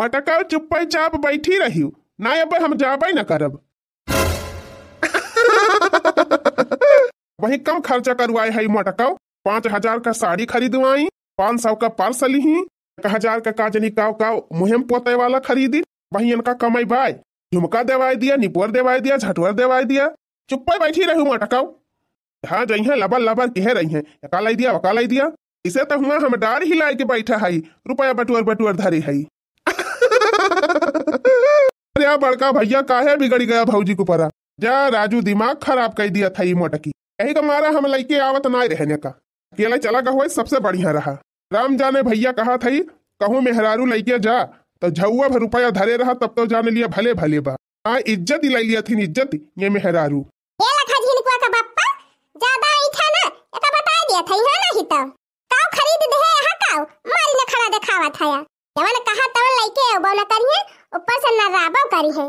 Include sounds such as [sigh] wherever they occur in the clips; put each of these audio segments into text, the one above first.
भटकाओ चुप चाप बैठी रही ना अब हम जाब न करब वही कम खर्चा करवाए है मटकाओ पांच हजार का साड़ी खरीदवाई पांच सौ का पर्स ली एक हजार का काजनी काव काव मुहिम पोते वाला खरीदी वही इनका कमाई बाय झुमका देवाई दिया निपोर देवाई दिया झटवर देवाई दिया चुप बैठी रही मटकाओ हाँ जई है लबर लबर कह रही है अकालाई दिया वकालाई दिया इसे तो हुआ हम डार लाए के बैठा है रुपया बटुअर बटुअर धरे है अरे बड़का भैया काहे बिगड़ गया भाजी को परा जा राजू दिमाग खराब कर दिया था ये मोटकी यही का तो मारा हम लड़के आवत ना रहने का अकेला चला गया सबसे बढ़िया रहा राम जाने भैया कहा था कहूँ मेहरारू लड़के जा तो झुआ भर रुपया धरे रहा तब तो जाने लिया भले भले बा हाँ, इज्जत ही लिया थी इज्जत ये मेहरारू तो तो। खरीद दे यहाँ का मारी ने खड़ा दिखावा था जवन कहा तवन लइके बोला करिए ऊपर से नराबो करी है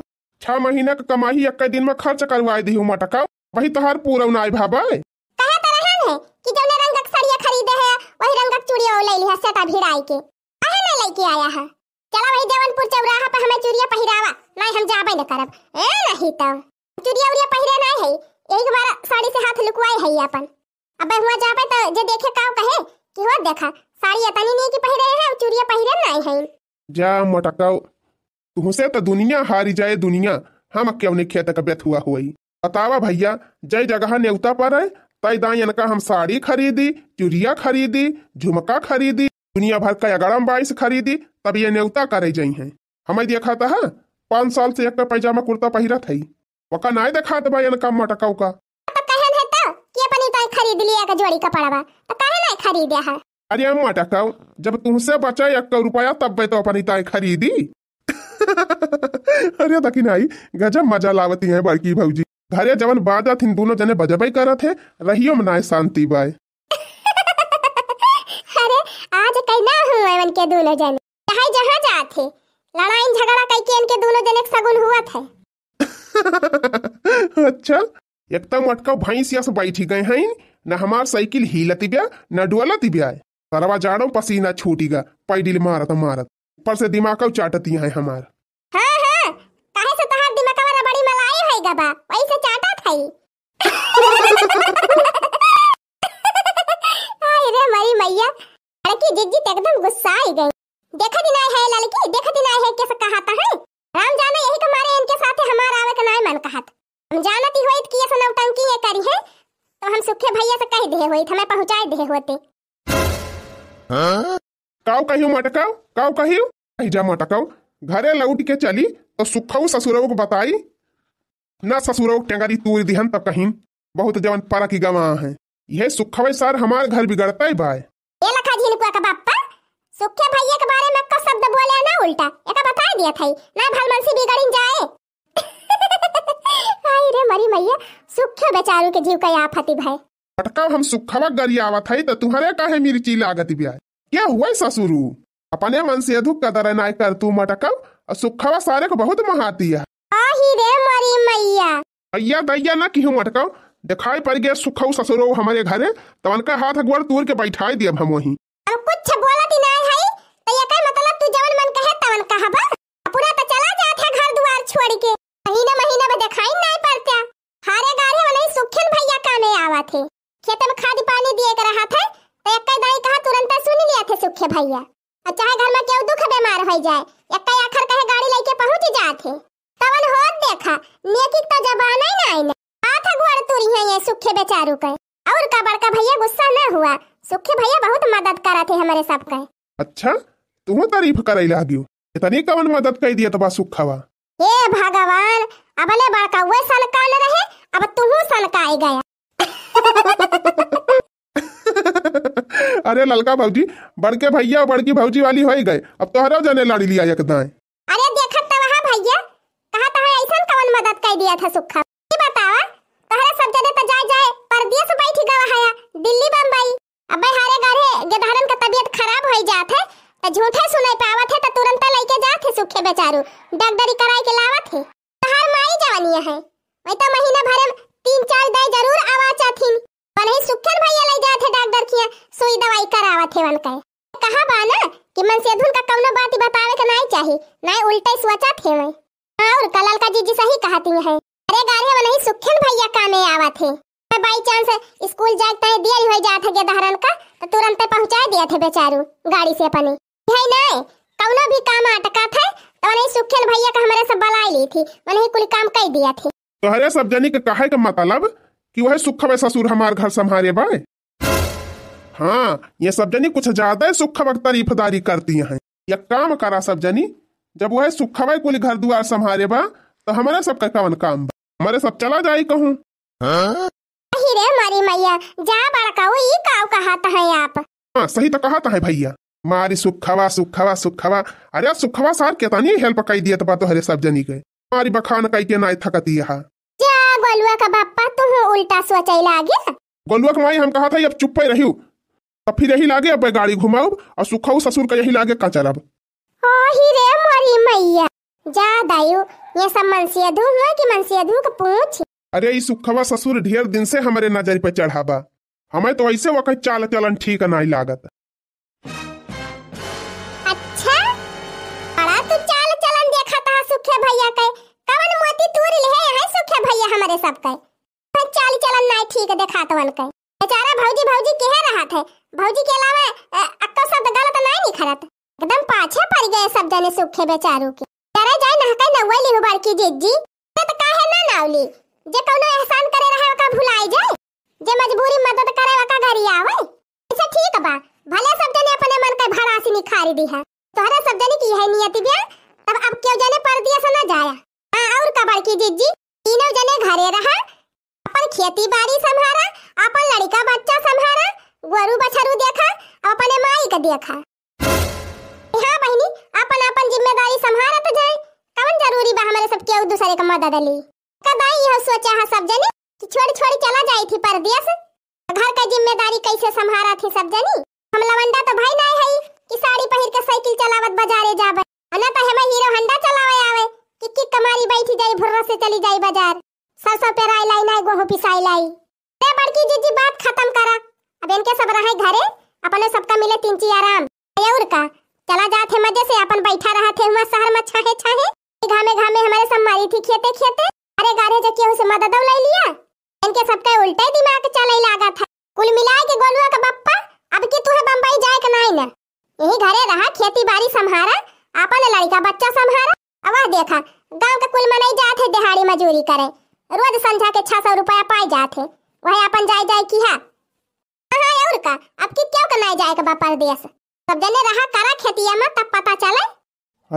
छह महीना का कमाई एक दिन में खर्च करवाए दी हूँ मटका वही तहार पूरा उनाय भाबा कहे तो रहन है कि जो ने रंगक साड़िया खरीदे है वही रंगक चूड़िया ले ली है सेटा भिड़ाई के अहे मैं लेके आया है चलो वही देवनपुर चौराहा पर हमें चूड़िया पहिरावा नहीं हम जाबे न करब ए नहीं तो चूड़िया उड़िया पहिरे नहीं है एक बार साड़ी से हाथ लुकवाए है अपन अबे हुआ जाबे तो जे देखे का कहे कि हो देखा साड़ी अतनी नहीं की पहिरे है चूड़िया पहिरे नहीं है जा मटकाओ तुहसे तो दुनिया हारी जाए दुनिया हम अक्यवने खेत कबेत हुआ हुई बतावा भैया जय जगह न्यौता पर है तय दायन का हम साड़ी खरीदी चुरिया खरीदी झुमका खरीदी दुनिया भर का अगड़म बाइस खरीदी तब ये न्यौता करे जाइ है हमें देखा था हा? पांच साल से एक पैजामा कुर्ता पहरत है वका नाय देखा तो भाई का मटकाऊ का खरीद लिया का जोड़ी कपड़वा तो काहे ना खरीदे है अरे मटकाऊ जब तुमसे बचा एक रुपया तब तो अपनी अपन खरीदी [laughs] अरे दखी आई गजब मजा लावती है बड़की भाजी घरे जवन बाजा थी दोनों जने बजबई करत थे रहियो मनाए शांति बाय अरे आज दोनों जने कहां जहां लड़ाई झगड़ा कई के इनके दोनों जने सगुन हुआ था [laughs] अच्छा एकदम अटका भैंस बैठी गए हैं न हमार साइकिल हिलती ब्या न डुअलती ब्या सरवा जाड़ो पसीना छूटीगा पैडिल मारत मारत पर से दिमाग चाटती है हमार हाँ हाँ काहे से तहार दिमाग वाला बड़ी मलाई है गबा वही से चाटा थाई [laughs] हाय रे मरी मैया लड़की जिज्जी एकदम गुस्सा आई गई देखा दिन है लड़की देखा दिन है कैसे कहता है राम जाने यही तो मारे इनके साथ है हमारा आवे के नाय मन कहत हम जानत ही होइत कि ऐसा टंकी ये करी है तो हम सुखे भैया से कह दे होइत हमें पहुंचाए दे होते हां काउ कहियो मटकाउ काउ कहियो जा मटकाउ घरे लौट के चली तो सुखऊ ससुरऊ को बताई न ससुरऊ टेंगारी तूर दिहन तब कहीं बहुत जवन पारा की गवा है यह सुखवे सार हमार घर बिगड़ता है भाई ए लखा का बाप्पा सुखे के बारे में का शब्द बोले ना उल्टा बता दिया ना बिगड़िन जाए [laughs] हाय रे मरी मैया सुखे बेचारू के जीव का आफत भाई अटका हम सुखवा गरियावा तो तुम्हारे काहे मिर्ची लागत आए क्या हुआ ससुरु अपने मन से दुख कदर नाय कर तू मटकब सुखवा सारे को बहुत महाती है मैया दैया ना क्यों मटकब दिखाई पड़ गया सुखऊ ससुरो हमारे घरे तो उनका हाथ अगुआर तूर के बैठाई दिया हम वही कुछ बोला है तो ये का मतलब तू जवन मन कहे तवन पूरा तो चला जात है घर द्वार छोड़ के महीने महीने में दिखाई नहीं पड़ता हारे गारे वाले सुखिन भैया खेत में खाद पानी दिए कर रहा था तो दाई कहा तुरंत सुन लिया थे सुखे भैया और चाहे घर में केहू दुख बीमार हो जाए एक आखर कहे गाड़ी लेके पहुंच जाते तवन हो देखा नेकी तो जबान ही ना आईने हाथ घोड़ तुरी है ये सुखे बेचारू के और का बड़का भैया गुस्सा ना हुआ सुखे भैया बहुत मदद करा थे हमारे सब के अच्छा तू तारीफ करई लागियो इतनी कवन मदद कह दिया तबा सुखावा हे भगवान अबले बड़का वे सनकान रहे अब तुहु सनकाई गया [laughs] अरे ललका भौजी बड़के भैया बड़की भौजी वाली हो गए अब तोहरा जने लाड़ी लिया एक दाए अरे देखत तो वहां भैया कहां तहां तो ऐसा कौन मदद कर दिया था सुखा ये बतावा तोहरा सब जने त जाए जाए से बैठी गवा है दिल्ली बंबई अबे हारे गढ़े गधारन का तबीयत खराब हो जात है तो झूठे सुनाई पावत है तो तुरंत लेके जात है सुखे बेचारो डगडरी कराई के लावत है तहार माई जवानी है वही तो महीना भर में तीन चार दई जरूर आवाज आथिन बने सुखन भैया ले जाते डॉक्टर किया सुई दवाई करावा थे वन कहे कहा बा ना कि मन से धुन का कौनो बात ही बतावे के नहीं चाहिए नहीं उल्टा ही सोचा थे मैं और कलल का जीजी सही कहती है अरे गारे में नहीं सुखन भैया कामे आवा थे मैं बाई चांस स्कूल जाए तो देर हो जात है गेदहरन का तो तुरंत पे पहुंचा दिया थे बेचारू गाड़ी से अपनी है नहीं कौनो भी काम अटका थे तो नहीं सुखेल भैया का हमारे से बुलाई ली थी मैंने कुल काम कर दिया थे तो हरे सब जानी के कहे का मतलब कि वह सुख में ससुर हमार घर संभारे बाए हाँ ये सब जनी कुछ ज्यादा सुख में तरीफदारी करती है यह काम करा सब जनी जब वह सुख में कुल घर दुआर संभारे बा तो हमारे सब का कवन काम बा हमारे सब चला जाए कहूँ हाँ? रे मारी मैया जा बड़काओ ई काव कहत है आप हाँ सही तो कहत है भैया मारी सुखवा सुखवा सुखवा अरे सुखवा सार केतानी हेल्प कई दिए तो बात हरे सब जनी के मारी बखान कई के नाई थकती यहाँ गोलुआ का बापा तुम उल्टा सोचैला आ गया गोलुआ के माई हम कहा था अब चुप पे रही तब फिर यही लागे अब गाड़ी घुमाओ और सुखाओ ससुर का यही लागे का चलब ओ ही रे मोरी मैया जा दायु ये सब मनसिया धू है कि मनसिया धू का पूछ अरे इस सुखवा ससुर ढेर दिन से हमारे नजर पे चढ़ाबा हमें तो ऐसे वक्त चाल चलन ठीक नहीं लागत हमरे सब के पर हाँ, चाल चलन नहीं ठीक देखा वन के बेचारा भौजी भौजी कह रहा थे भौजी के अलावा अक्का सब गलत नहीं निखरत एकदम पाछे पड़ गए सब जने सूखे बेचारू के डरे जाए नहके नवली मुबार की जिज्जी ते तो काहे ना नावली जे कोनो एहसान करे रहा का भुलाई जाए जे मजबूरी मदद करे वका घरी आवे इसे ठीक बा भले सब जने अपने मन के भड़ासी निखारी दी है तोहरा सब जने की है नियति बिया तब अब क्यों जाने पर दिया सना जाया आ हाँ, और का बड़की जिज्जी तीनों जने घरे रहा अपन खेती बाड़ी संभारा अपन लड़का बच्चा संभारा गोरू बछरू देखा अपने माई का देखा हाँ बहनी अपन अपन जिम्मेदारी संभारा तो जाए कौन जरूरी बा हमारे सबके और दूसरे का मदद ली कदाई यह सोचा है सब जने कि छोड़ छोड़ चला जाई थी परदेश घर का जिम्मेदारी कैसे संभारा थी सब जनी चली जाई बाजार सरसों पे राई लाई ना गोहो पिसाई लाई ए बड़की जीजी बात खत्म करा अब इनके सब रहे घरे अपन सबका मिले तीन ची आराम और का चला जात है मजे से अपन बैठा रहा थे हुआ शहर में छाहे छाहे घामे घामे हमारे सब मारी थी खेते खेते अरे गारे जो केहू से मदद ले लिया इनके सबका उल्टे दिमाग चले लागा था कुल मिलाए के गोलुआ का बप्पा अब की तू है बंबई जाए के नहीं ना यही घरे रहा खेती बाड़ी संभारा अपन लड़का बच्चा संभारा अब देखा गांव के कुल मनई जात है दिहाड़ी मजूरी करे रोज संझा के 600 रुपया पाए जात है वह अपन जाय जाय की है हां और का अब की क्यों कनाई जाय के बापर देश तब जने रहा करा खेतिया में तब पता चले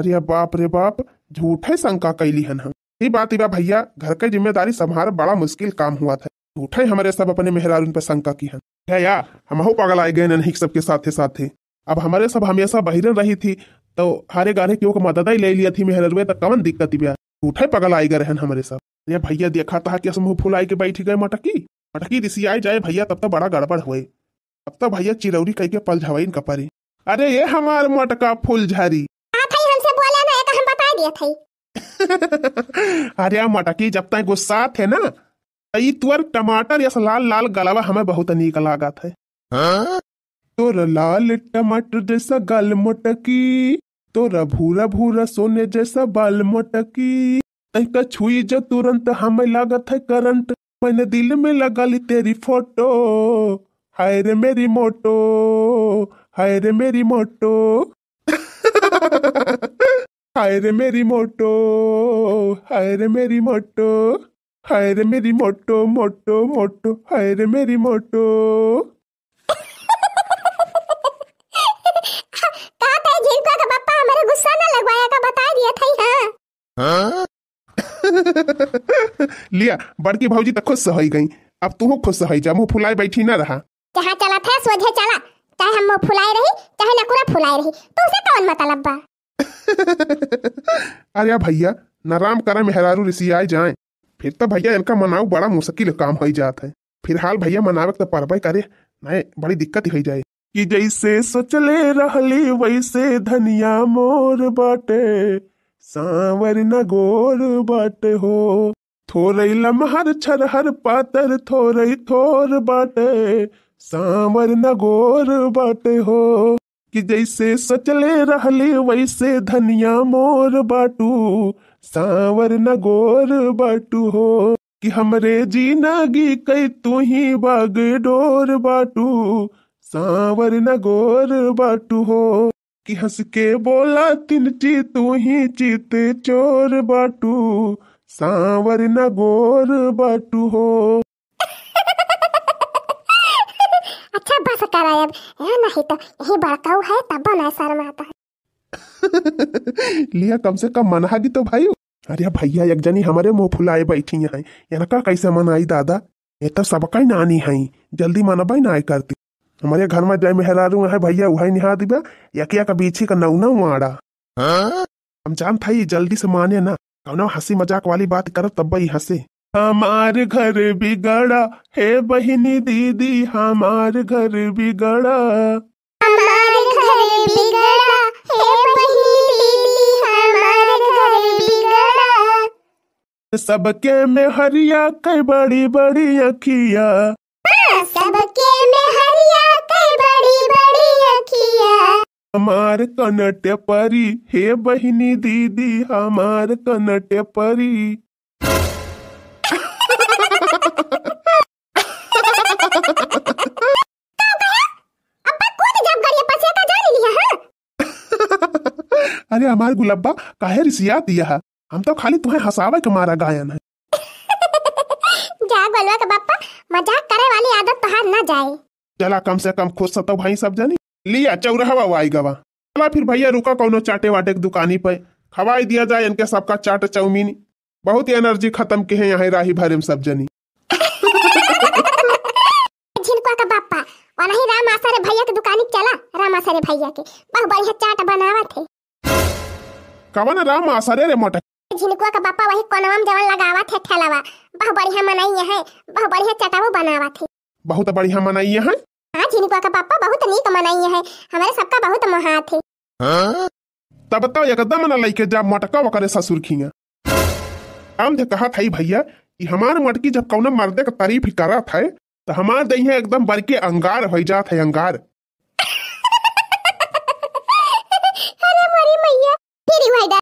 अरे बाप रे बाप झूठे शंका कैली हन ई बात ई बा भैया घर के जिम्मेदारी संभार बड़ा मुश्किल काम हुआ था झूठे हमारे सब अपने मेहरारून पर शंका की हन भैया हम हो पागल आए गए नहीं सबके साथ साथे अब हमारे सब हमेशा बहिरन रही थी तो हारे गाने क्यों कमाता था ले लिया थी मेहनत रुए तो कवन दिक्कत ब्या उठे पगल आई गए हमारे सब ये भैया देखा था तो कि समूह फूल आई के बैठ गए मटकी मटकी दिसी आई जाए भैया तब तो बड़ा गड़बड़ हुए तब तो भैया चिरौरी कह के पल इनका परी अरे ये हमार मटका फूल झारी तो [laughs] अरे मटकी जब तक गुस्सा थे ना ई तुअर टमाटर या लाल लाल गलावा हमें बहुत नीक लागत है तो लाल टमाटर जैसा गल मटकी तोरा भूरा भूरा सोने जैसा बाल मोटकी तैका छुई जो तुरंत हमें लागत है करंट मैंने दिल में लगा ली तेरी फोटो हाय रे मेरी मोटो हाय रे मेरी मोटो हाय रे मेरी मोटो हाय रे मेरी मोटो हाय रे मेरी मोटो मोटो मोटो हाय रे मेरी मोटो हाँ? [laughs] लिया बड़की भौजी तो खुद सही गई अब तू खुद सही जा मुंह फुलाए बैठी ना रहा जहाँ चला था सोझे चला चाहे हम मुंह फुलाए रही चाहे नकुरा फुलाए रही तो उसे कौन मतलब बा [laughs] अरे भैया न राम करा मेहरारू ऋषि आए जाए फिर तो भैया इनका मनाऊ बड़ा मुश्किल काम हो जात है फिर हाल भैया मनावे तो पड़बे करे नहीं बड़ी दिक्कत हो जाए कि जैसे सोचले रहली वैसे धनिया मोर बाटे सांवर न गोर बाट हो थोरे लमहर छरहर पातर थोरे थोर बाटे सांवर न गोर बाटे हो कि जैसे सचले रहले वैसे धनिया मोर बाटू सांवर न गोर बाटू हो कि हमरे नागी कई तू ही बाग डोर बाटू सांवर न गोर बाटू हो कि हंस के बोला तिन ची तू ही चित चोर बाटू सांवर न गोर बाटू हो अच्छा बस कर अब नहीं तो यही भड़काऊ है तब ना शर्म आता [laughs] लिया कम से कम मना दी तो भाई अरे भैया एक जनी हमारे मुंह फुलाए बैठी है यहाँ का कैसे मनाई दादा ये तो सबका नानी है जल्दी मना भाई ना करती हमारे घर में जय मेहरारू है भैया वही निहा दीबा या क्या का बीछी का नौना माड़ा हाँ? हम जान था ये जल्दी से माने ना कौनो हंसी मजाक वाली बात करो तब भाई हंसे हमारे घर बिगड़ा हे बहनी दीदी हमारे घर बिगड़ा हमार घर बिगड़ा हे बहनी दीदी हमार घर बिगड़ा सबके में हरिया कई बड़ी बड़ी अखिया सबके में हरिया कई बड़ी बड़ी अखिया हमार कनट परी हे बहिनी दीदी हमार कनट परी तो हाँ? [laughs] अरे हमारे गुलब्बा काहे रिसिया दिया है हम तो खाली तुम्हें हंसावे के मारा गायन है साग हाँ, बोलवा के बापा मजाक करे वाली आदत तहार ना जाए चला कम से कम खुश सतो भाई सब जानी लिया चौराहवा वाई गवा चला फिर भैया रुका कोनो चाटे वाटे की दुकानी पे खवाई दिया जाए इनके सबका चाट चाउमीन बहुत ही एनर्जी खत्म के है यहाँ राही भरे में सब जनी [laughs] झिनकुआ का बापा और नहीं राम आसारे भैया के दुकानी चला राम आसारे भैया के बहुत बढ़िया चाट बनावा थे कवन राम आसारे रे मोटा झिनकुआ का बापा वही कोनवा में जवन लगावा थे ठेलावा बहुत बढ़िया मनाई है बहुत हाँ, बढ़िया चटावो बनावा थे बहुत बढ़िया मनाई है हां झिनकुआ का पापा बहुत नीक मनाई है हमारे सबका बहुत महा थे हां तब तो एकदम ना लेके जा मटका वकरे ससुर खिया हम जे कहा थई भैया कि हमार मटकी जब कौन मर्द का तारीफ करा था तो हमार दई है एकदम बरके अंगार हो जात है अंगार [laughs] अरे मरी मैया फिर हुई